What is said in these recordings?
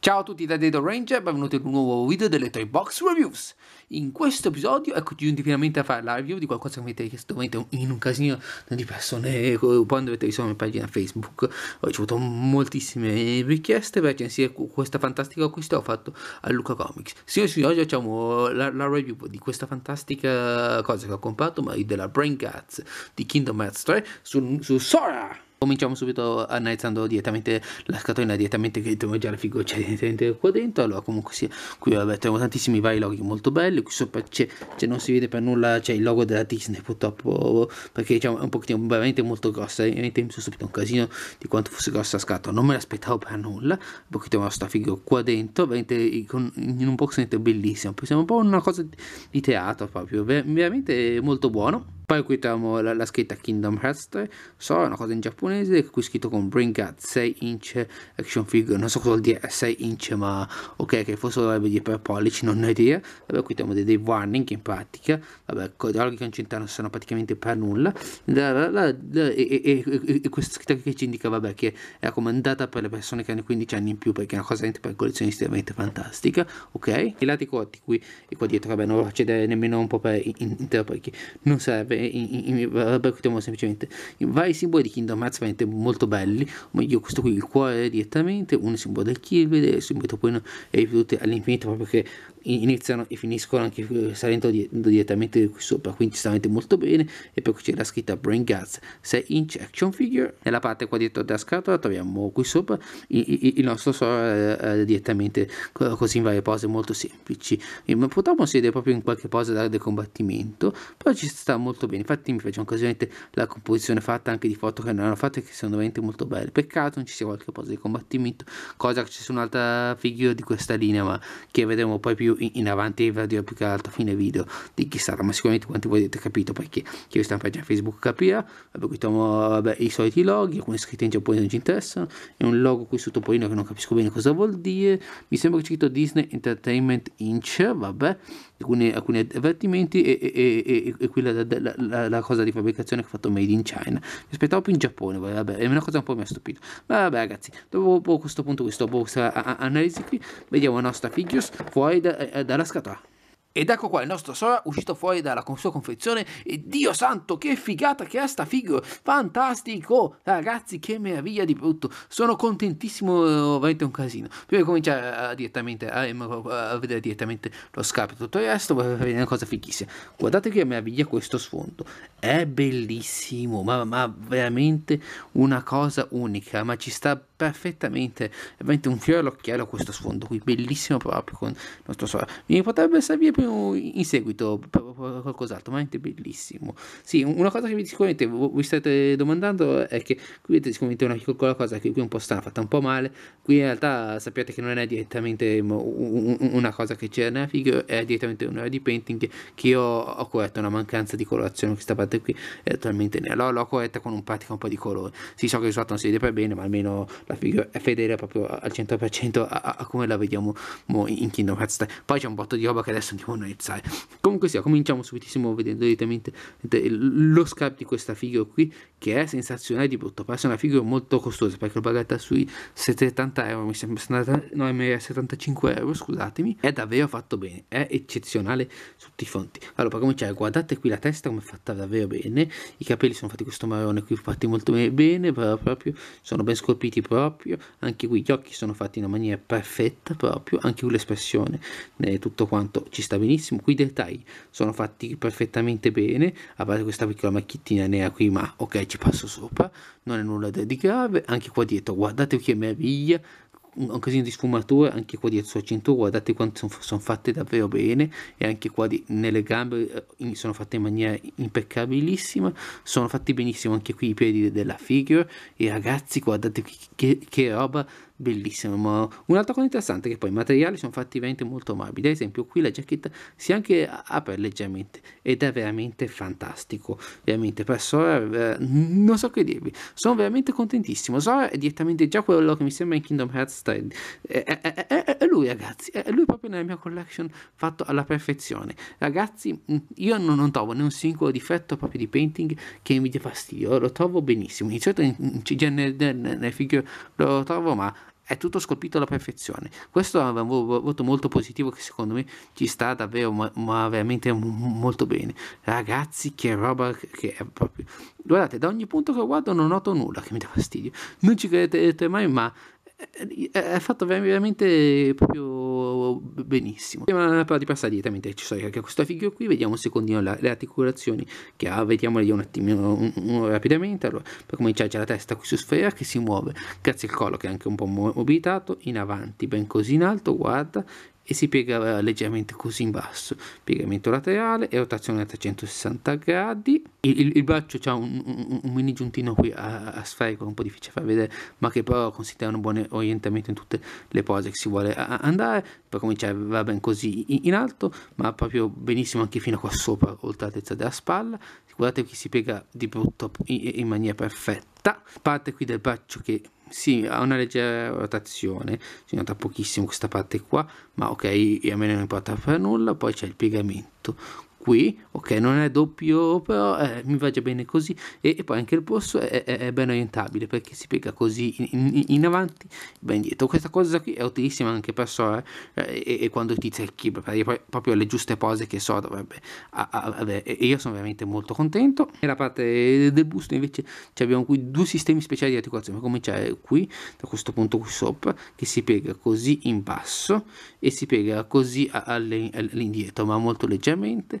Ciao a tutti da Dedo Ranger, benvenuti ad un nuovo video delle Toy Box Reviews. In questo episodio eccoci giunti finalmente a fare la review di qualcosa che mi avete chiesto in un casino di persone quando ecco, avete visto la mia pagina Facebook. Ho ricevuto moltissime richieste per recensire ecco, questa fantastica acquisto che ho fatto a Luca Comics. Signori e signori, oggi facciamo la, la, review di questa fantastica cosa che ho comprato, ma della Brain Guts di Kingdom Hearts 3 su, su Sora! Cominciamo subito analizzando direttamente la scatolina, direttamente che troviamo già la figoccia direttamente qua dentro. Allora, comunque sì, qui vabbè, troviamo tantissimi vari loghi molto belli. Qui sopra c'è, c'è non si vede per nulla, c'è il logo della Disney purtroppo, perché diciamo è un pochettino veramente molto grossa. Veramente mi sono subito un casino di quanto fosse grossa la scatola, non me l'aspettavo per nulla. Poi troviamo sta figura qua dentro, veramente in un box bellissimo. Pensiamo un po' una cosa di teatro proprio, veramente molto buono poi qui troviamo la, la, scritta Kingdom Hearts 3, so è una cosa in giapponese, qui scritto con Bring Out 6 inch action figure, non so cosa vuol dire 6 inch ma ok che forse dovrebbe dire per pollici, non ho idea. Vabbè qui troviamo dei, dei warning in pratica, vabbè i dialoghi che non c'entrano sono praticamente per nulla, e, e, e, questa scritta che ci indica vabbè che è raccomandata per le persone che hanno 15 anni in più perché è una cosa per collezionisti veramente fantastica, ok? I lati corti qui e qua dietro vabbè non lo accedere nemmeno un po' per intero perché non serve in, in, vabbè, chiudiamo semplicemente in vari simboli di Kingdom Hearts veramente molto belli o meglio questo qui il cuore direttamente un simbolo del Kirby e subito poi e ripetuti all'infinito proprio che iniziano e finiscono anche eh, salendo di, direttamente qui sopra quindi ci sta molto bene e poi c'è la scritta Brain Guts 6 inch action figure nella parte qua dietro della scatola troviamo qui sopra il, nostro Sora eh, eh, direttamente così in varie pose molto semplici ma purtroppo si vede proprio in qualche posa dell'area del combattimento però ci sta molto bene infatti mi piace occasionalmente la composizione fatta anche di foto che non hanno fatto e che sono veramente molto belle peccato non ci sia qualche posa di combattimento cosa che ci su un'altra figure di questa linea ma che vedremo poi più in avanti vedrò più che altro a fine video di chi sarà ma sicuramente quanti voi avete capito perché chi vede la pagina facebook capirà vabbè qui trovo i soliti loghi alcuni scritti in giappone non ci interessano e un logo qui sotto topolino che non capisco bene cosa vuol dire mi sembra che c'è scritto Disney Entertainment Inc vabbè alcuni, alcuni avvertimenti e, e, e, e qui la, la, la, la, cosa di fabbricazione che ho fatto made in China mi aspettavo più in Giappone vabbè è una cosa un po' mi ha stupito vabbè ragazzi dopo, dopo questo punto questo box analisi qui vediamo la nostra figures fuori da, eh, dalla scatola. Ed ecco qua il nostro Sora uscito fuori dalla sua confezione e Dio santo che figata che è sta figo, fantastico, ragazzi che meraviglia di brutto, sono contentissimo, eh, veramente un casino. Prima di cominciare eh, a, direttamente a, a, vedere direttamente lo scapito e tutto il resto, vedere una cosa fighissima. Guardate che meraviglia questo sfondo, è bellissimo, ma, ma veramente una cosa unica, ma ci sta perfettamente è veramente un fiore all'occhiello questo sfondo qui bellissimo proprio con il nostro sole mi potrebbe servire più in seguito qualcos'altro veramente bellissimo sì una cosa che sicuramente vi state domandando è che qui vedete sicuramente una piccola cosa che qui è un po' strana fatta un po' male qui in realtà sappiate che non è direttamente una cosa che c'era nella figure è direttamente un'ora di painting che io ho corretto una mancanza di colorazione questa parte qui è totalmente nera l'ho, corretta con un pratico un po' di colore si so che il risultato non si vede per bene ma almeno la figura è fedele proprio al 100% a, a, a come la vediamo in Kingdom Hearts 3. Poi c'è un botto di roba che adesso andiamo a analizzare. Comunque sia, cominciamo subitissimo vedendo direttamente lo scap di questa figura qui, che è sensazionale di brutto. Pare una figura molto costosa, perché l'ho pagata sui 70 euro, mi sembra, 70, no, 75 euro, scusatemi. È davvero fatto bene, è eccezionale su tutti i fonti. Allora, per cominciare, guardate qui la testa come è fatta davvero bene, i capelli sono fatti questo marrone qui, fatti molto bene, proprio sono ben scolpiti, però proprio, anche qui gli occhi sono fatti in una maniera perfetta proprio, anche qui l'espressione, eh, tutto quanto ci sta benissimo, qui i dettagli sono fatti perfettamente bene, a parte questa piccola macchiettina nera qui, ma ok ci passo sopra, non è nulla di grave, anche qua dietro guardate che meraviglia, un casino di sfumature anche qua dietro sulla cintura guardate quanto sono, sono fatte davvero bene e anche qua di, nelle gambe eh, in, sono fatte in maniera impeccabilissima sono fatti benissimo anche qui i piedi della figure e ragazzi guardate che, che roba bellissimo ma un'altra cosa interessante è che poi i materiali sono fatti veramente molto amabili ad esempio qui la giacchetta si anche apre leggermente ed è veramente fantastico veramente per Sora eh, non so che dirvi sono veramente contentissimo Sora è direttamente già quello che mi sembra in Kingdom Hearts 3 è, è, è, è lui ragazzi è lui proprio nella mia collection fatto alla perfezione ragazzi mm, io non, non trovo né un singolo difetto proprio di painting che mi dia fastidio lo trovo benissimo in certo in, in, nel, nel, nel figure lo trovo ma è tutto scolpito alla perfezione. Questo è un voto molto positivo che secondo me ci sta davvero, ma, ma veramente m- molto bene. Ragazzi, che roba che è proprio... Guardate, da ogni punto che guardo non noto nulla che mi dà fastidio. Non ci credete mai, ma è eh, eh, fatto veramente proprio benissimo. Prima però di passare direttamente ci sono anche questo figlio qui, vediamo un secondino la, le articolazioni che ha, vediamole un attimino un, un, rapidamente. Allora, per cominciare c'è la testa qui su sfera che si muove, grazie al collo che è anche un po' mobilitato, in avanti, ben così in alto, guarda, e si piega eh, leggermente così in basso. Piegamento laterale e rotazione a 360 gradi. Il, il, il braccio ha un, un, un, mini giuntino qui a, a sferico, un po' difficile da far vedere, ma che però considera un buon orientamento in tutte le pose che si vuole a, andare. Per cominciare va ben così in, in, alto, ma proprio benissimo anche fino qua sopra, oltre l'altezza della spalla. Guardate che si piega di brutto in, in maniera perfetta. Parte qui del braccio che sì, ha una leggera rotazione, si nota pochissimo questa parte qua, ma ok, a me non importa per nulla, poi c'è il piegamento, qui, ok, non è doppio, però eh, mi va già bene così e, e poi anche il polso è, è, è, ben orientabile perché si piega così in, in, in, avanti, ben dietro. Questa cosa qui è utilissima anche per sore eh, e, e, quando ti cerchi poi, proprio le giuste pose che so dovrebbe avere. E io sono veramente molto contento. Nella parte del busto invece abbiamo qui due sistemi speciali di articolazione, cominciare qui, da questo punto qui sopra, che si piega così in basso e si piega così all'indietro, ma molto leggermente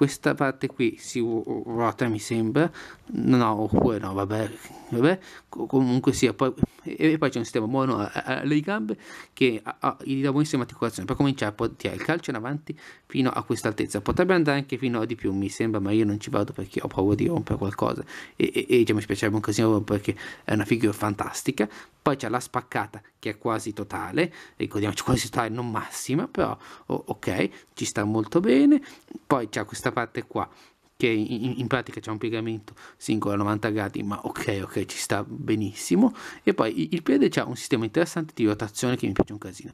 questa parte qui si ruota mi sembra no oppure no vabbè, vabbè. comunque sia poi, e poi c'è un sistema buono alle gambe che ha, gli dà buonissima articolazione per cominciare a tirare cioè, il calcio in avanti fino a questa altezza potrebbe andare anche fino a di più mi sembra ma io non ci vado perché ho paura di rompere qualcosa e, e, e già mi spiacerebbe un casino rompere perché è una figura fantastica poi c'è la spaccata che è quasi totale ricordiamoci quasi totale non massima però oh, ok ci sta molto bene poi c'è questa questa parte qua che in, in pratica c'è un piegamento singolo a 90 gradi ma ok ok ci sta benissimo e poi il piede ha un sistema interessante di rotazione che mi piace un casino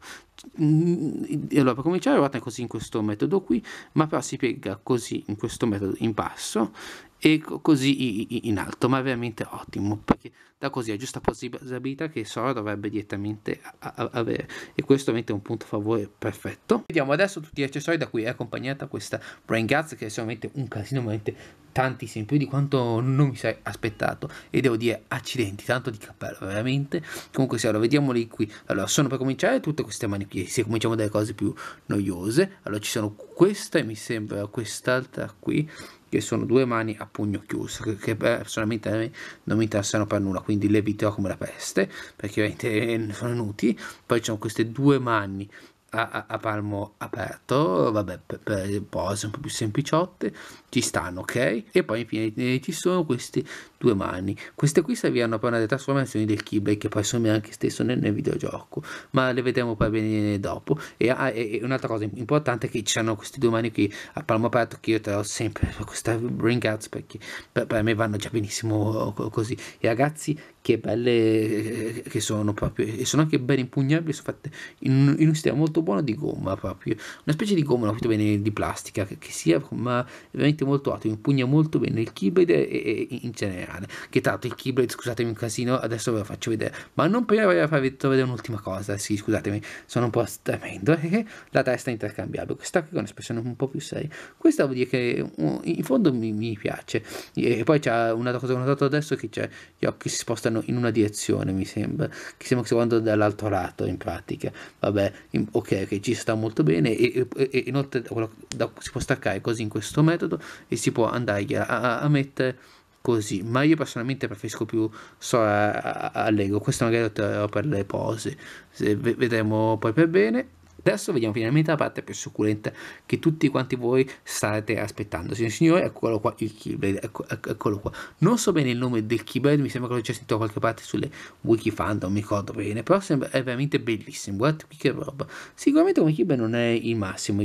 Mm, allora per cominciare ruota così in questo metodo qui ma però si piega così in questo metodo in basso e così in alto ma è veramente ottimo perché da così è giusta possibilità che Sora dovrebbe direttamente avere e questo è un punto a favore perfetto vediamo adesso tutti gli accessori da cui è accompagnata questa brain guts che è sicuramente un casino veramente tantissimi, più di quanto non mi sei aspettato. E devo dire, accidenti, tanto di cappello, veramente. Comunque, sì, allora vediamoli qui. Allora, sono per cominciare tutte queste mani qui. Se cominciamo dalle cose più noiose, allora ci sono questa e mi sembra quest'altra qui che sono due mani a pugno chiuso che, che personalmente non mi interessano per nulla quindi le eviterò come la peste perché ovviamente eh, sono inutili poi ci sono queste due mani a, a palmo aperto, vabbè, per, per pose un po' più sempliciotte, ci stanno, ok? E poi infine eh, ci sono queste due mani. Queste qui serviranno per una delle trasformazioni del keyblade che poi sono anche stesso nel, nel, videogioco, ma le vedremo poi bene eh, dopo. E, ah, e, e un'altra cosa importante è che ci sono queste due mani qui a palmo aperto che io te ho sempre questa bring out perché per, per me vanno già benissimo oh, così. E ragazzi, che belle eh, che sono proprio, e sono anche ben impugnabili, sono fatte in, in un stile molto buono di gomma proprio, una specie di gomma, non capito bene, di plastica, che, che sia ma veramente molto alto impugna molto bene il keyblade e, e, in generale, che tra l'altro il keyblade, scusatemi un casino, adesso ve lo faccio vedere, ma non prima voglio farvi vedere un'ultima cosa, sì scusatemi, sono un po' tremendo, la testa intercambiabile, questa qui è un'espressione un po' più seria, questa vuol dire che in fondo mi, mi piace, e poi c'è un'altra cosa che ho notato adesso che c'è gli occhi si spostano in una direzione, mi sembra, che sembra che si vanno dall'altro lato in pratica, vabbè, ok ok, che ci sta molto bene e, e, e inoltre da, si può staccare così in questo metodo e si può andare a, a, a mettere così, ma io personalmente preferisco più Sora a, a, a Lego, questo magari lo terrò per le pose, Se, vedremo poi per bene. Adesso vediamo finalmente la parte più succulenta che tutti quanti voi state aspettando. Signore signore, eccolo qua, il Keyblade, ecco, ecco, eccolo qua. Non so bene il nome del Keyblade, mi sembra che l'ho già sentito da qualche parte sulle wiki fan, non mi ricordo bene, però sembra, è veramente bellissimo, guardate qui che roba. Sicuramente come Keyblade non è il massimo,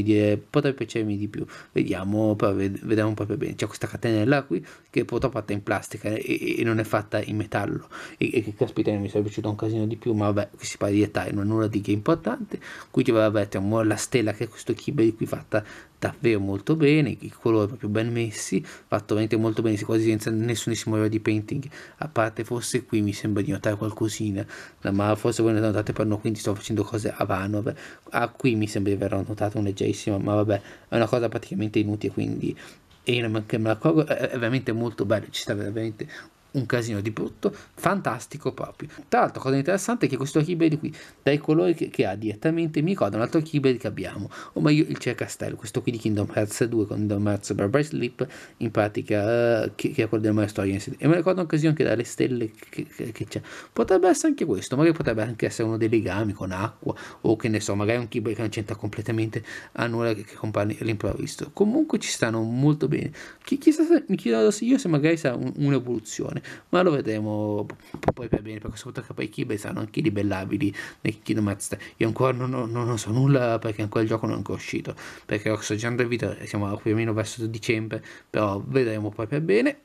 potrebbe piacermi di più. Vediamo, però vediamo proprio bene. C'è questa catenella qui che purtroppo è fatta in plastica e, e non è fatta in metallo. E, e che caspita, mi sarebbe piaciuto un casino di più, ma vabbè, qui si parla di dettagli, non è nulla di che importante. Qui ci va vabbè la stella che è questo keyboard qui fatta davvero molto bene i colori proprio ben messi fatto veramente molto bene quasi senza nessunissimo di painting a parte forse qui mi sembra di notare qualcosina ma forse voi ne notate per no quindi sto facendo cose a vano vabbè. ah qui mi sembra di aver notato un leggerissimo ma vabbè è una cosa praticamente inutile quindi e io non me la accorgo è veramente molto bello ci sta veramente un casino di brutto, fantastico proprio. Tra l'altro, cosa interessante è che questo Keyblade qui, dai colori che, che ha direttamente, mi ricorda un altro Keyblade che abbiamo, o meglio il Cercastello, questo qui di Kingdom Hearts 2 con Kingdom Hearts Barbary Sleep, in pratica, uh, che, che, è quello del maestro Jensen. E mi ricorda un casino anche dalle stelle che, che, c'è. Potrebbe essere anche questo, magari potrebbe anche essere uno dei legami con acqua, o che ne so, magari un Keyblade che non c'entra completamente a nulla che, che compare all'improvviso. Comunque ci stanno molto bene. chissà mi chiedo se io se magari sarà un, un'evoluzione ma lo vedremo poi per bene, perché soprattutto che poi Kibe saranno anche ribellabili nei Kingdom Hearts 3. Io ancora non, non, non, so nulla perché ancora il gioco non è ancora uscito, perché sto girando il video, siamo più o meno verso dicembre, però vedremo poi per bene.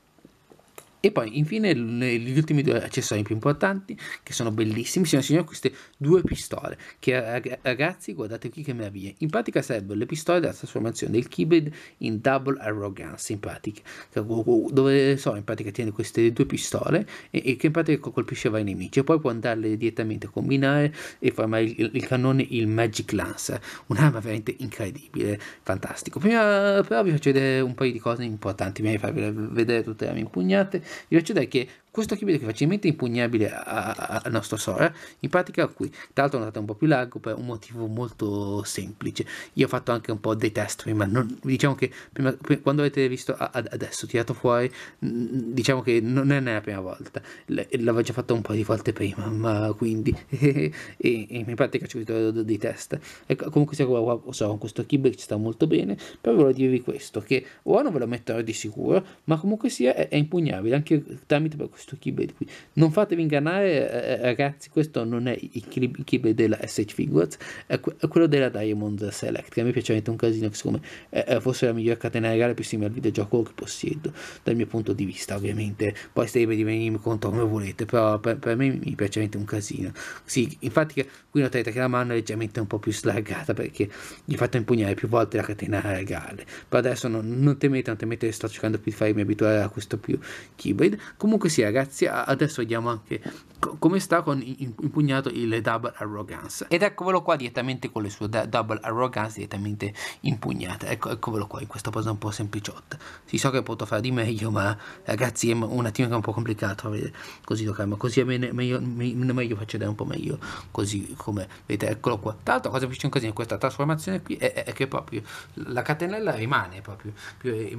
E poi infine gli ultimi due accessori più importanti che sono bellissimi sono signori, queste due pistole che ragazzi guardate qui che meraviglia. In pratica sarebbero le pistole della trasformazione del Keyblade in Double arrogance in pratica dove so in pratica tiene queste due pistole e, e che in pratica colpisce vari nemici e poi può andarle direttamente a combinare e formare il, il cannone il Magic Lance un'arma veramente incredibile fantastico prima però vi faccio vedere un paio di cose importanti prima di farvi vedere tutte le armi impugnate 40代系 questo chibido è facilmente impugnabile al nostro Sora, in pratica qui, tra l'altro è andato un po' più largo per un motivo molto semplice, io ho fatto anche un po' dei test prima, non, diciamo che prima, quando avete visto a, adesso tirato fuori, diciamo che non è la prima volta, l'avevo già fatto un po' di volte prima, ma quindi, e, e, in pratica ci ho dei test, ecco, comunque sia so, con questo keyblade ci sta molto bene, però volevo dirvi questo, che ora non ve lo metterò di sicuro, ma comunque sia è, è impugnabile anche tramite per questo sto keyblade qui. Non fatevi ingannare, eh, eh, ragazzi, questo non è il keyblade della SH Figures, è, que- è quello della Diamond Select, che a me piacerebbe un casino, che secondo me eh, fosse la migliore catena legale più simile al videogioco che possiedo, dal mio punto di vista, ovviamente. Poi state di venirmi contro come volete, però per, per me mi piacerebbe un casino. Sì, infatti qui notate che la mano è leggermente un po' più slaggata perché gli ho fatto impugnare più volte la catena legale. Però adesso non, non temete, non temete, sto cercando più di farmi abituare a questo più keyblade. Comunque sì, ragazzi ragazzi, adesso vediamo anche co- come sta con impugnato il Double Arrogance. Ed eccovelo qua direttamente con le sue da- Double Arrogance direttamente impugnate. Ecco, eccovelo qua in questa posa un po' sempliciotta. Si so che potuto fare di meglio, ma ragazzi è un attimo che è un po' complicato eh, così lo calma. Così è meglio, meglio, meglio faccio vedere un po' meglio così come vedete, eccolo qua. Tra l'altro, cosa più così in questa trasformazione qui è, è, che proprio la catenella rimane proprio più, eh,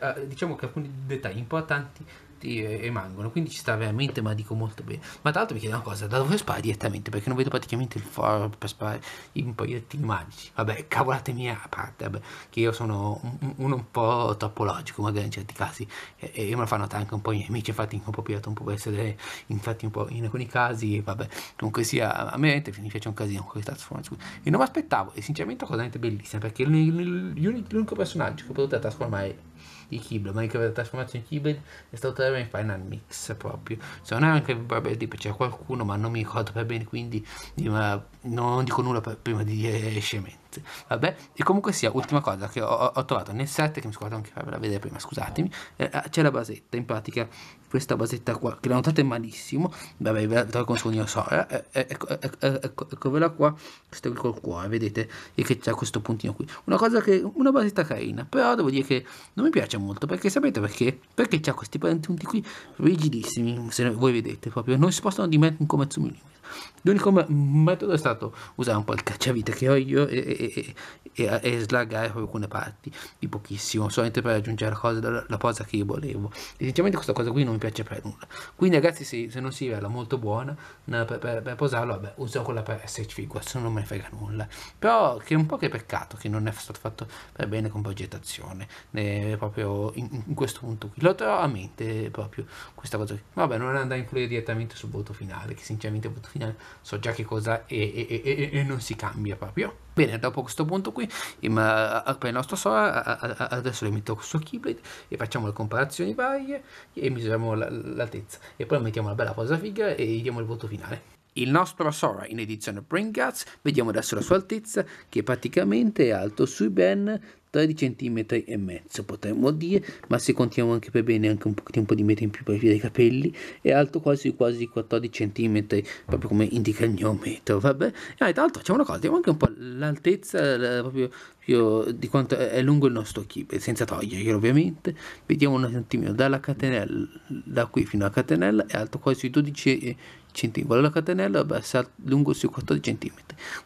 eh, diciamo che alcuni dettagli importanti tutti e, e quindi ci sta veramente, ma dico molto bene. Ma tra l'altro mi chiedo una cosa, da dove spara direttamente? Perché non vedo praticamente il foro per sparare in proiettili magici. Vabbè, cavolate mia a parte, vabbè, che io sono un, un, un po' troppo logico, magari in certi casi, e, e me lo fanno notare anche un po' i miei amici, infatti un po' un po' per essere, infatti un po' in alcuni casi, vabbè, comunque sia, a me mi piace un casino con questa trasformazione. E non mi aspettavo, e sinceramente è una cosa bellissima, perché l'unico personaggio che ho potuto trasformare di Keyblade, l'unica vera trasformazione di Keyblade è stato trovato in Final Mix proprio, se cioè, non è anche vabbè, tipo, c'è qualcuno ma non mi ricordo per bene, quindi eh, non dico nulla per, prima di dire scemenze. Fest, vabbè, e comunque sia, ultima cosa che ho, ho trovato nel set, che mi scordo anche farvela vedere prima, scusatemi, eh, ah, c'è la basetta, in pratica questa basetta qua, che la notate malissimo, vabbè, ve la trovo con io so, eh, eh, eh ecco, ecco, eccovela qua, questo qui col cuore, vedete, e che c'è questo puntino qui, una cosa che, una basetta carina, però devo dire che non mi piace molto, perché sapete perché? Perché c'ha questi punti qui rigidissimi, se voi vedete proprio, non si spostano possono dimettere come un L'unico metodo è stato usare un po' il cacciavite che ho io e, e, e, e slagare alcune parti di pochissimo, solamente per raggiungere la cosa, la, la cosa, che io volevo. E sinceramente questa cosa qui non mi piace per nulla. Quindi ragazzi se, se non si rivela molto buona per, per, per posarlo, vabbè, uso quella per SH Figures, non me ne frega nulla. Però che un po' che peccato che non è stato fatto per bene con progettazione, né, proprio in, in, questo punto qui. Lo trovo a mente proprio questa cosa qui. Vabbè, non andare a influire direttamente sul voto finale, che sinceramente il voto finale finale so già che cosa è e, e, e, e non si cambia proprio. Bene, dopo questo punto qui, per il nostro Sora, adesso lo metto su Keyblade e facciamo le comparazioni varie e misuriamo l'altezza. E poi mettiamo una bella posa figa e gli diamo il voto finale. Il nostro Sora in edizione Brain Guts, vediamo adesso la sua altezza che praticamente è alto sui ben 13 cm e mezzo potremmo dire ma se contiamo anche per bene anche un po' di metri in più per via dei capelli è alto quasi quasi 14 cm proprio come indica il mio metro vabbè e tra l'altro c'è una cosa vediamo anche un po' l'altezza la, proprio più, di quanto è lungo il nostro keyboard senza toglierlo ovviamente vediamo un attimino dalla catenella da qui fino alla catenella è alto quasi 12 cm la catenella beh, è lungo sui 14 cm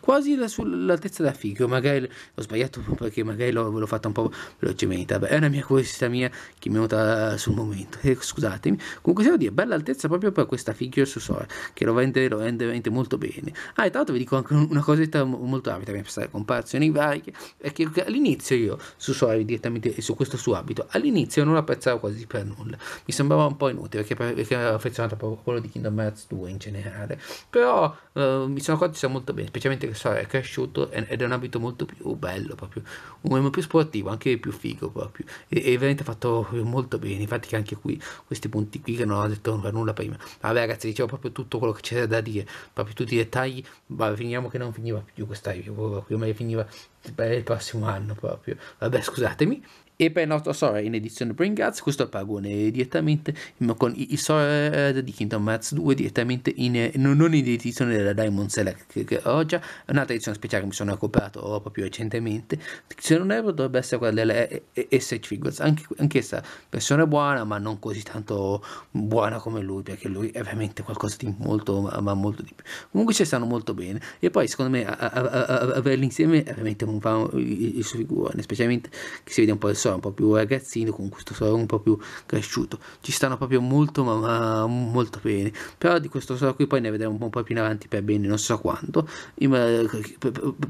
quasi la, sull'altezza della figura magari ho sbagliato perché magari l'ho l'ho fatta un po' velocemente, vabbè, è una mia curiosità mia che mi è venuta sul momento, eh, scusatemi. Comunque devo dire, bella altezza proprio per questa figure su Sora, che lo rende, lo vende veramente molto bene. Ah, e tra l'altro vi dico anche una cosetta molto rapida, per stare comparazioni varie, è che all'inizio io su Sora direttamente su questo suo abito, all'inizio non apprezzavo quasi per nulla, mi sembrava un po' inutile perché, perché ero affezionato proprio quello di Kingdom Hearts 2 in generale, però eh, mi sono accorto sia molto bene, specialmente che Sora è cresciuto ed è un abito molto più bello, proprio un MMO più più sportivo, anche più figo proprio. E, e veramente fatto molto bene. Infatti, anche qui, questi punti qui che non ho detto nulla prima. Vabbè, ragazzi, dicevo proprio tutto quello che c'era da dire, proprio tutti i dettagli. Vabbè, finiamo che non finiva più quest'anno, proprio, ma finiva per il prossimo anno proprio. Vabbè, scusatemi e per nostro Sora in edizione Brain Guts, questo è il direttamente con i, Sword di Kingdom Hearts 2 direttamente in, non in edizione della Diamond Select che, ho già, un'altra edizione speciale che mi sono comprato proprio recentemente, se non erro dovrebbe essere quella della SH eh, eh, eh, Figures, anche, questa persona buona ma non così tanto buona come lui perché lui è veramente qualcosa di molto ma, molto di più, comunque ci stanno molto bene e poi secondo me averli insieme è veramente un, fa il suo figurone, specialmente che si vede un po' il suo un po' più ragazzino, con questo un po' più cresciuto. Ci stanno proprio molto, ma, ma molto bene. Però di questo sorone qui poi ne vedremo un po' più in avanti per bene, non so quando,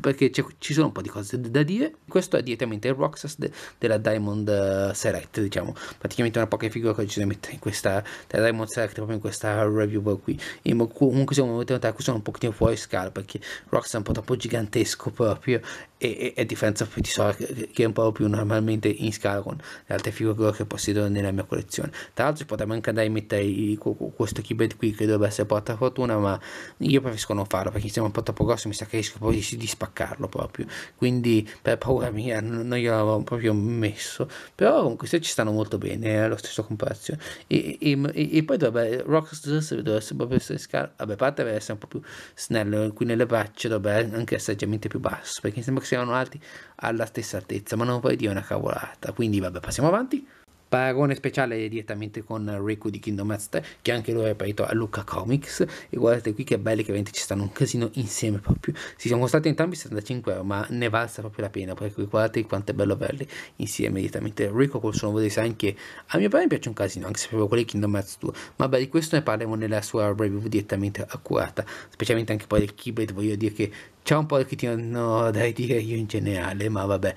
perché ci sono un po' di cose da dire. Questo è direttamente il Roxas de, della Diamond eh, Select, diciamo, praticamente una poca figura che ho deciso di mettere in questa della Diamond Select, proprio in questa review qui. E comunque siamo venuti a qui sono un pochino fuori scala perché Roxas è un po' troppo gigantesco proprio e, e, difensa più di solito che è un po' più normalmente in scala con le altre figure che possiedo nella mia collezione tra l'altro potrebbe anche andare a mettere i, questo keyblade qui che dovrebbe essere porta fortuna ma io preferisco non farlo perché siamo un po' troppo grosso mi sa che rischio poi di, di spaccarlo proprio quindi per paura mia non, non gliel'avevo proprio messo però comunque se ci stanno molto bene è lo stesso comprazio e, e, e, poi dovrebbe Rockstars dovrebbe proprio essere in scala vabbè parte deve essere un po' più snello qui nelle braccia dovrebbe anche essere leggermente più basso perché sembra che siano alti alla stessa altezza, ma non puoi dire una cavolata. Quindi vabbè, passiamo avanti. Paragone speciale direttamente con Riku di Kingdom Hearts 3, che anche lui è apparito a Luca Comics. E guardate qui che belli che veramente ci stanno un casino insieme proprio. Si sono costati entrambi 75 euro, ma ne valsa proprio la pena, perché guardate quanto è bello averli insieme direttamente. Reku col suo nuovo design che a mio parere piace un casino, anche se proprio quelli di Kingdom Hearts 2. Ma beh, di questo ne parliamo nella sua review direttamente accurata, specialmente anche poi del Keyblade, voglio dire che c'è un po' pochettino da dire io in generale, ma vabbè,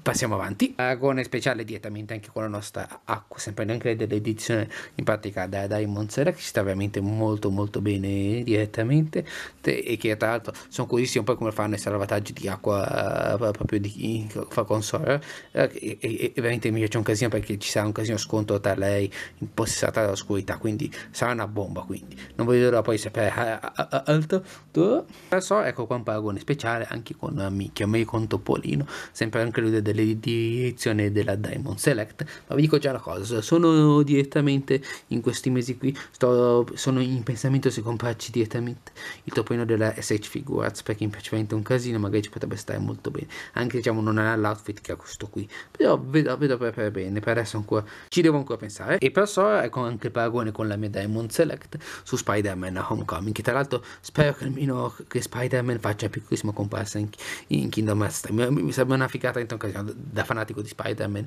passiamo avanti. Aragone speciale direttamente anche con la nostra acqua, sempre anche dell'edizione in pratica da Diamond Sera, che ci sta veramente molto molto bene direttamente e che tra l'altro sono curiosissimo poi come fanno i salvataggi di acqua eh, proprio di fa console eh, e, e, e, veramente mi piace un casino perché ci sarà un casino scontro tra lei impossessata dall'oscurità, quindi sarà una bomba quindi. Non voglio poi sapere eh, altro. Adesso ecco qua un paio Dragone speciale anche con amiche, me con Topolino, sempre anche lui delle direzioni della Diamond Select, ma vi dico già la cosa, sono direttamente in questi mesi qui, sto, sono in pensamento se comprarci direttamente il Topolino della SH Figures, perché mi piace un casino, magari ci potrebbe stare molto bene, anche diciamo non ha l'outfit che ha questo qui, però vedo, vedo per, bene, per adesso ancora ci devo ancora pensare, e per so ecco anche il paragone con la mia Diamond Select su Spider-Man Homecoming, che tra l'altro spero che almeno che Spider-Man faccia piccolissima comparsa in, in Kingdom Hearts mi, mi sembra una figata occasione, da fanatico di Spider-Man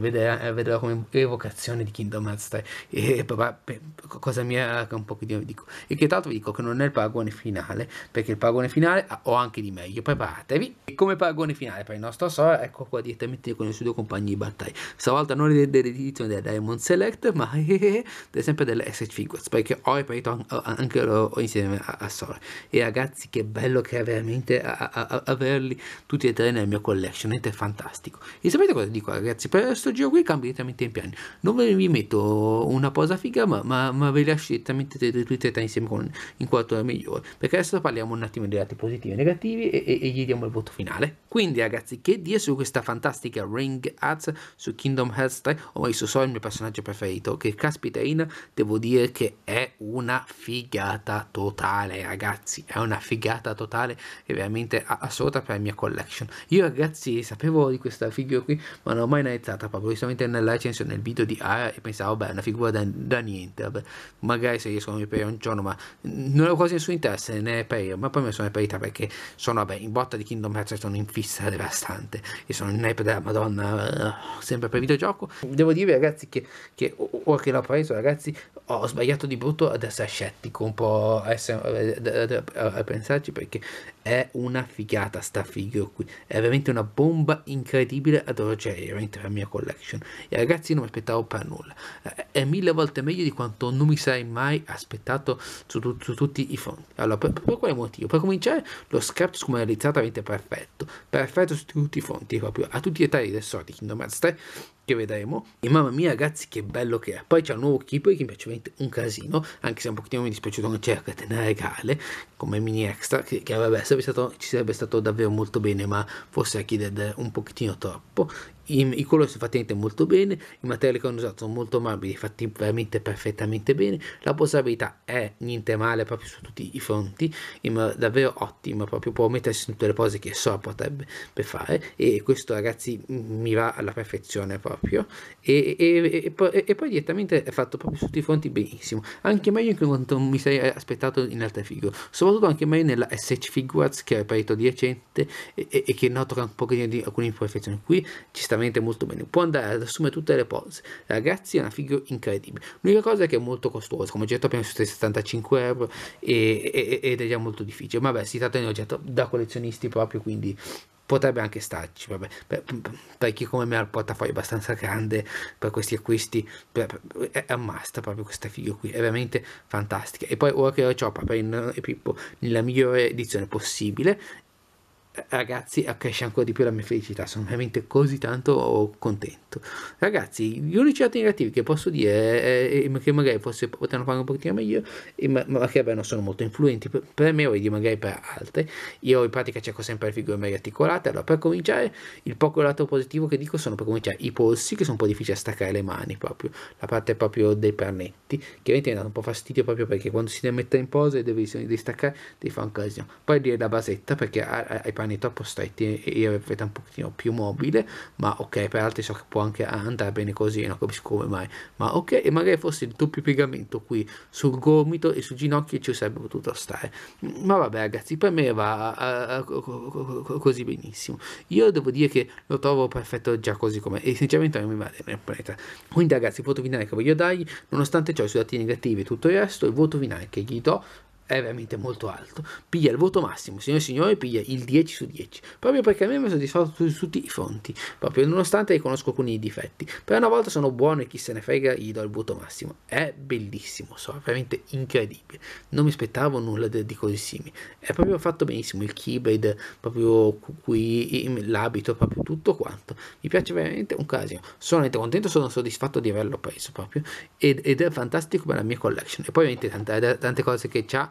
vederla come evocazione di Kingdom Hearts 3 e, e, cosa mi ha un po' di dico e che tra l'altro vi dico che non è il paragone finale perché il paragone finale ho ah, anche di meglio preparatevi e come paragone finale per il nostro Sora ecco qua direttamente con i suoi due compagni di battaglia stavolta non è dell'edizione della Diamond Select ma è sempre delle SH Figures perché ho ripetuto anche loro insieme a, a Sora e ragazzi che bello che che veramente a, a, a, averli tutti e tre nel mio collection ed è fantastico. E sapete cosa dico ragazzi? Per questo giro qui cambio direttamente i piani. Non vi metto una posa figa ma, ma, ma ve li lascio direttamente tutti e tre insieme con in quattro migliore. Perché adesso parliamo un attimo dei dati positivi e negativi e, e, e gli diamo il voto finale. Quindi ragazzi che dia su questa fantastica Ring Ads su Kingdom Hearts 3 o messo so il mio personaggio preferito che caspita in devo dire che è una figata totale ragazzi è una figata totale totale e veramente assoluta per la mia collection. Io ragazzi sapevo di questa figura qui, ma non l'ho mai analizzata proprio, solamente nella recensione, nel video di Ara e pensavo, beh, è una figura da, da niente, vabbè, magari se riesco a reperire un giorno, ma non ho quasi nessun interesse nel reperire, ma poi mi sono reperita perché sono, vabbè, in botta di Kingdom Hearts sono in fissa devastante, e sono un hype della madonna, eh, sempre per videogioco. Devo dire ragazzi che, che ora che l'ho preso, ragazzi, ho sbagliato di brutto ad essere scettico un po' a, essere, a, eh, a, a pensarci perché è una figata sta figura qui. È veramente una bomba incredibile adoro orologeria, veramente la mia collection. E ragazzi non mi aspettavo per nulla. Eh, è mille volte meglio di quanto non mi sarei mai aspettato su, tu, su tutti i fronti. Allora, per, per, quale motivo? Per cominciare, lo script come realizzato è veramente perfetto. Perfetto su tutti i fronti, proprio a tutti i dettagli del sorti Kingdom Hearts 3 che vedremo. E mamma mia ragazzi che bello che è. Poi c'è un nuovo Keeper che mi piace veramente un casino, anche se un pochettino mi è dispiaciuto non cerca tenere regale come mini extra, che, che vabbè, sarebbe stato, ci sarebbe stato davvero molto bene, ma forse a chiedere un pochettino troppo. I, I, colori sono fatti veramente molto bene, i materiali che hanno usato sono molto morbidi, fatti veramente perfettamente bene, la posabilità è niente male proprio su tutti i fronti, davvero ottima, proprio può mettersi in tutte le pose che so potrebbe per fare e questo ragazzi mi va alla perfezione proprio e, e, e, e poi direttamente è fatto proprio su tutti i fronti benissimo, anche meglio che quanto mi sarei aspettato in altre figure, soprattutto anche meglio nella SH Figures che ho ripetuto di recente e, che noto che un pochino di alcune imperfezioni qui, ci sta veramente molto bene, può andare ad assumere tutte le pose, ragazzi è una figura incredibile, l'unica cosa è che è molto costosa, come ho detto abbiamo sui 75 euro e, e, ed è già molto difficile, ma vabbè si tratta di un oggetto da collezionisti proprio, quindi potrebbe anche starci, vabbè, per, per, chi come me ha il portafoglio abbastanza grande per questi acquisti, per, per, è un must proprio questa figura qui, è veramente fantastica. E poi ora che ho per il Pippo nella migliore edizione possibile ragazzi accresce ancora di più la mia felicità sono veramente così tanto contento ragazzi gli unici atti negativi che posso dire è eh, eh, che magari forse potranno fare un pochino meglio eh, ma, ma che beh, non sono molto influenti per, per me o magari per altre io in pratica cerco sempre le figure meglio articolate allora per cominciare il poco lato positivo che dico sono per cominciare i polsi che sono un po' difficili a staccare le mani proprio la parte proprio dei pernetti che mi dà un po' fastidio proprio perché quando si deve mettere in posa e devi, devi staccare devi fare un casino poi dire la basetta perché hai panni troppo stretti e io vedo un pochino più mobile ma ok per altri so che può anche andare bene così non capisco come mai ma ok e magari forse il doppio piegamento qui sul gomito e sul ginocchio ci sarebbe potuto stare ma vabbè ragazzi per me va a, a, a, così benissimo io devo dire che lo trovo perfetto già così come e sinceramente non mi va bene planeta quindi ragazzi il voto finale che voglio dargli nonostante ciò i suoi dati negativi e tutto il resto il voto finale che gli do è veramente molto alto. Piglia il voto massimo, signore e signori, piglia il 10 su 10, proprio perché a me mi ha soddisfatto su, tutti i fronti, proprio nonostante conosco alcuni difetti. Per una volta sono buono e chi se ne frega gli do il voto massimo. È bellissimo, so, veramente incredibile. Non mi aspettavo nulla di, così simile. È proprio fatto benissimo il keyblade, proprio qui l'abito, proprio tutto quanto. Mi piace veramente un casino. Sono contento, sono soddisfatto di averlo preso proprio ed, ed è fantastico per la mia collection. E poi ovviamente tante, tante cose che c'ha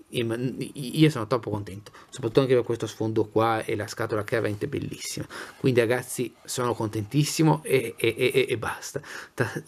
io sono troppo contento soprattutto anche per questo sfondo qua e la scatola che è veramente bellissima quindi ragazzi sono contentissimo e, e, e, e basta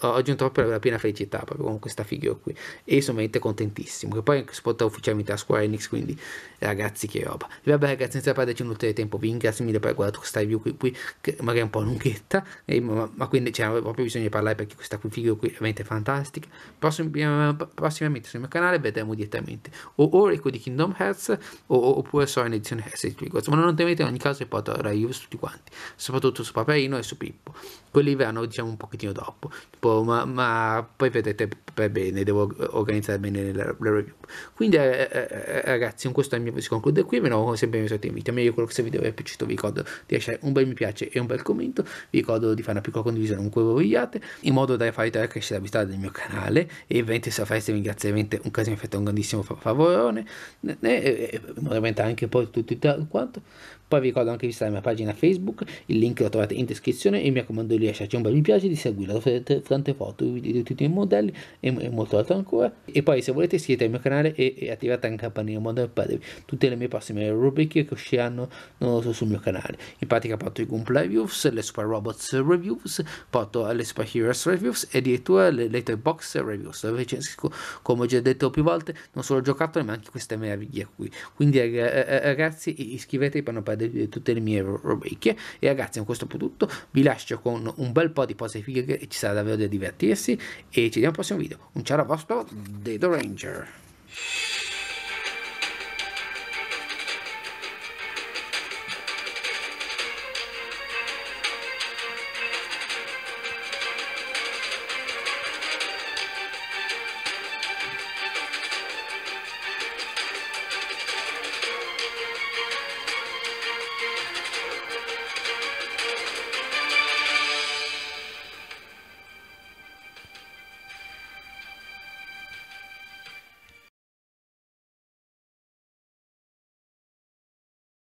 ho aggiunto proprio la piena felicità proprio con questa figura qui e sono veramente contentissimo che poi si porta ufficialmente a Square Enix quindi ragazzi che roba e vabbè ragazzi senza perderci un ulteriore tempo vi ringrazio mille per aver guardato questa review qui, qui che magari è un po' lunghetta ma, ma, quindi c'era cioè, proprio bisogno di parlare perché questa qui figura qui è veramente fantastica Prossim eh, prossimamente sul mio canale vedremo direttamente o ora storico di Kingdom Hearts o, oppure solo in edizione Assassin's Creed ma non temete in ogni caso e poi ora io tutti quanti soprattutto su Paperino e su Pippo quelli verranno diciamo un pochettino dopo, tipo, ma, ma, poi vedete per bene, devo organizzare bene la, la review. Quindi eh, eh, eh ragazzi, con questo mio, si conclude qui, Meno sempre mi solito video mi ricordo che se video vi è piaciuto vi ricordo di lasciare un bel mi piace e un bel commento, vi ricordo di fare una piccola condivisione con cui vogliate, in modo da fare crescere la vista del mio canale e ovviamente se fareste ringraziamento un casino effetto un grandissimo favorone, e, e, e, anche poi tutto, tutto quanto. Poi vi ricordo anche di visitare la mia pagina Facebook, il link lo trovate in descrizione e mi raccomando di lasciarci un bel mi piace, di seguirlo, trovate tante foto, video di tutti i modelli e, e, molto altro ancora. E poi se volete iscrivetevi al mio canale e, e attivate anche la campanella in modo da perdervi tutte le mie prossime rubriche che usciranno so, sul mio canale. In pratica porto i Goomb Reviews, le Super Robots Reviews, porto le Super Heroes Reviews e addirittura le Letterbox Reviews, dove recensisco, come ho già detto più volte, non solo giocattoli ma anche queste meraviglie qui. Quindi ragazzi iscrivetevi per non perdere de, tutte le mie robecchie e ragazzi con questo tutto vi lascio con un bel po' di pose fighe che ci sarà davvero da divertirsi e ci vediamo al prossimo video un ciao al vostro Dedo Ranger